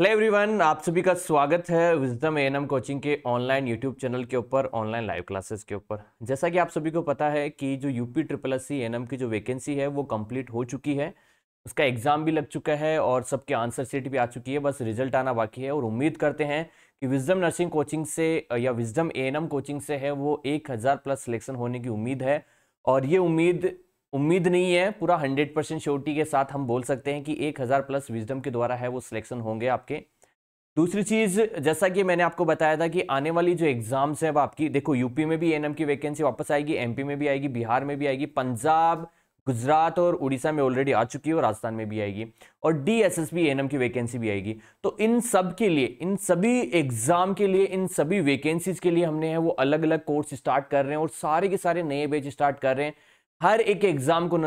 hello everyone आप सभी का स्वागत है विजडम ए एन कोचिंग के ऑनलाइन यूट्यूब चैनल के ऊपर ऑनलाइन लाइव क्लासेस के ऊपर जैसा कि आप सभी को पता है कि जो UP triple S C N की जो वैकेंसी है वो कंप्लीट हो चुकी है उसका एग्ज़ाम भी लग चुका है और सबके आंसर सीट भी आ चुकी है बस रिजल्ट आना बाकी है और उम्मीद करते हैं कि विजडम नर्सिंग कोचिंग से या विजडम ए कोचिंग से है वो एक हज़ार प्लस सिलेक्शन होने की उम्मीद है और ये उम्मीद उम्मीद नहीं है पूरा हंड्रेड परसेंट श्योरिटी के साथ हम बोल सकते हैं कि एक हज़ार प्लस विजडम के द्वारा है वो सिलेक्शन होंगे आपके दूसरी चीज़ जैसा कि मैंने आपको बताया था कि आने वाली जो एग्ज़ाम्स हैं वो आपकी देखो यूपी में भी एनएम की वैकेंसी वापस आएगी एमपी में भी आएगी बिहार में भी आएगी पंजाब गुजरात और उड़ीसा में ऑलरेडी आ चुकी है और राजस्थान में भी आएगी और D S S N M की वैकेंसी भी आएगी तो इन सब के लिए इन सभी एग्जाम के लिए इन सभी वैकेंसीज के लिए हमने है वो अलग अलग कोर्स स्टार्ट कर रहे हैं और सारे के सारे नए बेच स्टार्ट कर रहे हैं हर एक एग्ज़ाम को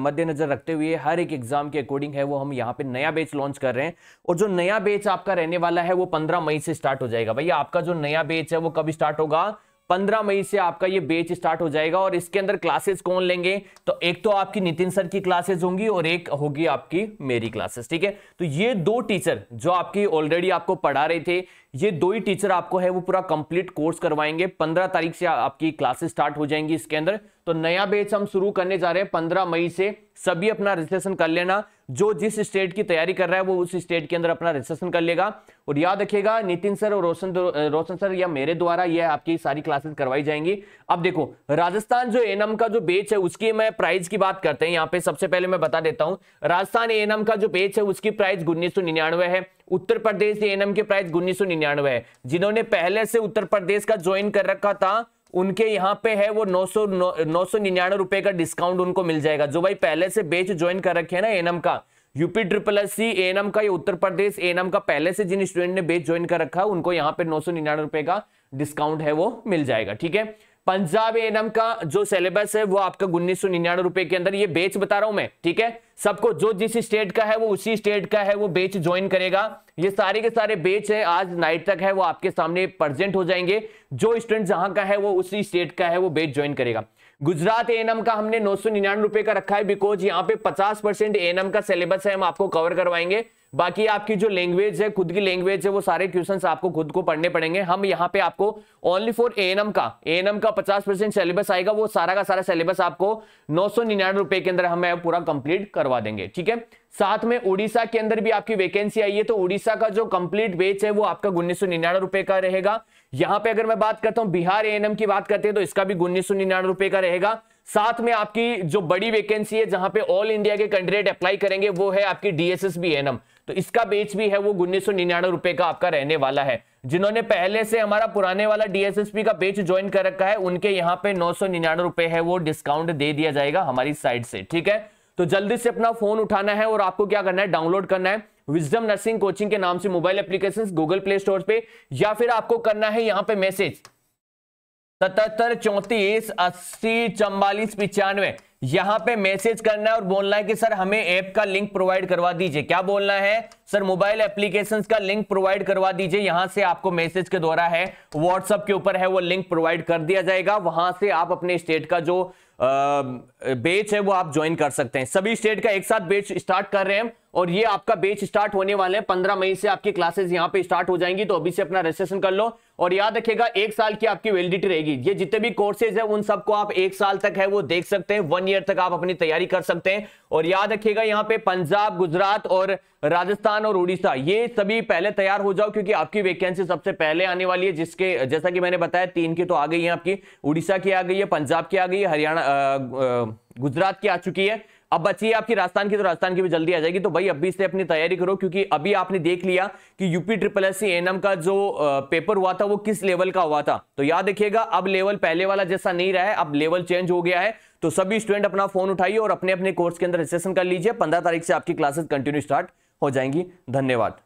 मद्देनज़र रखते हुए हर एक एग्ज़ाम के अकॉर्डिंग है वो हम यहाँ पे नया बैच लॉन्च कर रहे हैं और जो नया बैच आपका रहने वाला है वो 15 मई से स्टार्ट हो जाएगा भैया आपका जो नया बैच है वो कब स्टार्ट होगा 15 मई से आपका ये बैच स्टार्ट हो जाएगा और इसके अंदर क्लासेस कौन लेंगे तो एक तो आपकी नितिन सर की क्लासेस होंगी और एक होगी आपकी मेरी क्लासेस ठीक है तो ये दो टीचर जो आपकी ऑलरेडी आपको पढ़ा रहे थे ये दो ही टीचर आपको है वो पूरा कंप्लीट कोर्स करवाएंगे पंद्रह तारीख से आपकी क्लासेस स्टार्ट हो जाएंगी इसके अंदर तो नया बेच हम शुरू करने जा रहे हैं पंद्रह मई से सभी अपना रजिस्ट्रेशन कर लेना जो जिस स्टेट की तैयारी कर रहा है वो उस स्टेट के अंदर अपना रजिस्ट्रेशन कर लेगा और याद रखिएगा नितिन सर और रोशन रोशन सर या मेरे द्वारा यह आपकी सारी क्लासेस करवाई जाएंगी अब देखो राजस्थान जो एनम का जो बेच है उसकी मैं प्राइस की बात करते हैं यहाँ पे सबसे पहले मैं बता देता हूँ राजस्थान एनम का जो बेच है उसकी प्राइस उन्नीस है उत्तर प्रदेश एनएम के प्राइस उन्नीस है जिन्होंने पहले से उत्तर प्रदेश का ज्वाइन कर रखा था उनके यहाँ पे है वो नौ सौ नौ सौ निन्यानवे रुपए का डिस्काउंट उनको मिल जाएगा जो भाई पहले से बेच ज्वाइन कर रखे हैं ना एनएम का UP triple S C ANM का ये उत्तर प्रदेश एनएम का पहले से जिन स्टूडेंट ने बेच ज्वाइन कर रखा है उनको यहाँ पे नौ सौ रुपए का डिस्काउंट है वो मिल जाएगा ठीक है पंजाब एम का जो सिलेबस है वो आपका उन्नीस सौ निन्यानवे रुपए के अंदर ये बेच बता रहा हूं मैं ठीक है सबको जो जिस स्टेट का है वो उसी स्टेट का है वो बेच ज्वाइन करेगा ये सारे के सारे बेच है आज नाइट तक है वो आपके सामने प्रेजेंट हो जाएंगे जो स्टूडेंट जहां का है वो उसी स्टेट का है वो बेच ज्वाइन करेगा गुजरात एम का हमने नौ सौ निन्यानवे रुपए का रखा है बिकॉज यहाँ पे पचास परसेंट एम का सिलेबस है हम आपको कवर करवाएंगे बाकी आपकी जो लैंग्वेज है खुद की लैंग्वेज है वो सारे क्वेश्चंस आपको खुद को पढ़ने पड़ेंगे हम यहाँ पे आपको ओनली फॉर एएनएम का एएनएम का 50 परसेंट सिलेबस आएगा वो सारा का सारा सिलेबस आपको नौ सौ निन्यानवे रुपए के अंदर हमें पूरा कंप्लीट करवा देंगे ठीक है साथ में उड़ीसा के अंदर भी आपकी वैकेंसी आई है तो उड़ीसा का जो कंप्लीट बेच है वो आपका उन्नीस रुपए का रहेगा यहाँ पे अगर मैं बात करता हूँ बिहार एएनएम की बात करते हैं तो इसका भी उन्नीस रुपए का रहेगा साथ में आपकी जो बड़ी वैकेंसी है जहां पे ऑल इंडिया के कैंडिडेट अप्लाई करेंगे वो है आपकी डीएसएस बी एनम तो इसका बेच भी है वो उन्नीस रुपए का आपका रहने वाला है जिन्होंने पहले से हमारा पुराने वाला डीएसएसपी का बेच ज्वाइन कर रखा है उनके यहाँ पे नौ रुपए है वो डिस्काउंट दे दिया जाएगा हमारी साइड से ठीक है तो जल्दी से अपना फोन उठाना है और आपको क्या करना है डाउनलोड करना है विजडम नर्सिंग कोचिंग के नाम से mobile application Google Play Store पे या फिर आपको करना है यहाँ पे मैसेज सतहत्तर चौंतीस अस्सी चौवालीस पिचानवे यहां पे मैसेज करना है और बोलना है कि सर हमें ऐप का लिंक प्रोवाइड करवा दीजिए क्या बोलना है सर मोबाइल एप्लीकेशन का लिंक प्रोवाइड करवा दीजिए यहां से आपको मैसेज के द्वारा है व्हाट्सएप के ऊपर है वो लिंक प्रोवाइड कर दिया जाएगा वहां से आप अपने स्टेट का जो बेच है वो आप ज्वाइन कर सकते हैं सभी स्टेट का एक साथ बेच स्टार्ट कर रहे हैं और ये आपका बेच स्टार्ट होने वाले हैं पंद्रह मई से आपकी क्लासेस यहाँ पे स्टार्ट हो जाएंगी तो अभी से अपना रजिस्ट्रेशन कर लो और याद रखिएगा एक साल की आपकी वैलिडिटी रहेगी ये जितने भी कोर्सेज है उन सबको आप एक साल तक है वो देख सकते हैं वन ईयर तक आप अपनी तैयारी कर सकते हैं और याद रखिएगा यहाँ पे पंजाब गुजरात और राजस्थान और उड़ीसा ये सभी पहले तैयार हो जाओ क्योंकि आपकी वैकेंसी सबसे पहले आने वाली है जिसके जैसा कि मैंने बताया तीन की तो आ गई है आपकी उड़ीसा की आ गई है पंजाब की आ गई है हरियाणा गुजरात की आ चुकी है अब बची है आपकी राजस्थान की तो राजस्थान की भी जल्दी आ जाएगी तो भाई अभी से अपनी तैयारी करो क्योंकि अभी आपने देख लिया कि UP triple S C ANM का जो पेपर हुआ था वो किस लेवल का हुआ था तो याद रखिएगा अब लेवल पहले वाला जैसा नहीं रहा है अब लेवल चेंज हो गया है तो सभी स्टूडेंट अपना फोन उठाइए और अपने अपने कोर्स के अंदर रजिस्ट्रेशन कर लीजिए पंद्रह तारीख से आपकी क्लासेस कंटिन्यू स्टार्ट हो जाएंगी धन्यवाद